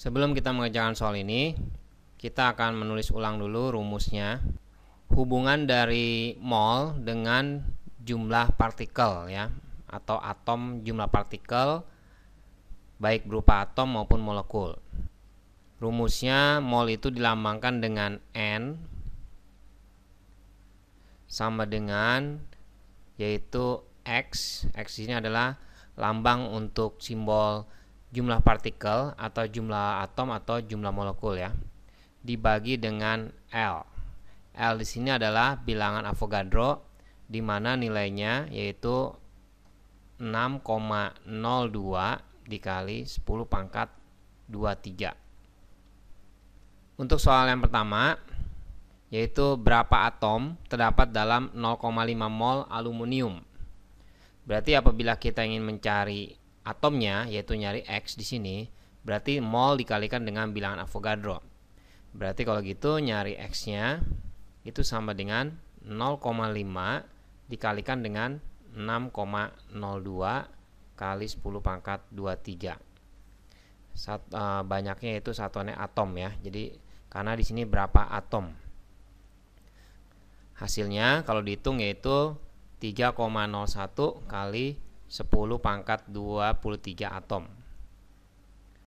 Sebelum kita mengerjakan soal ini, kita akan menulis ulang dulu rumusnya. Hubungan dari mol dengan jumlah partikel ya atau atom jumlah partikel baik berupa atom maupun molekul. Rumusnya mol itu dilambangkan dengan n sama dengan yaitu x. X ini adalah lambang untuk simbol jumlah partikel atau jumlah atom atau jumlah molekul ya dibagi dengan L. L di sini adalah bilangan Avogadro di mana nilainya yaitu 6,02 dikali 10 pangkat 23. Untuk soal yang pertama yaitu berapa atom terdapat dalam 0,5 mol aluminium. Berarti apabila kita ingin mencari atomnya yaitu nyari X di sini berarti mol dikalikan dengan bilangan Avogadro berarti kalau gitu nyari X nya itu sama dengan 0,5 dikalikan dengan 6,02 kali 10 pangkat 23 Sat, e, banyaknya itu satuannya atom ya jadi karena di sini berapa atom hasilnya kalau dihitung yaitu 3,01 kali sepuluh pangkat dua puluh tiga atom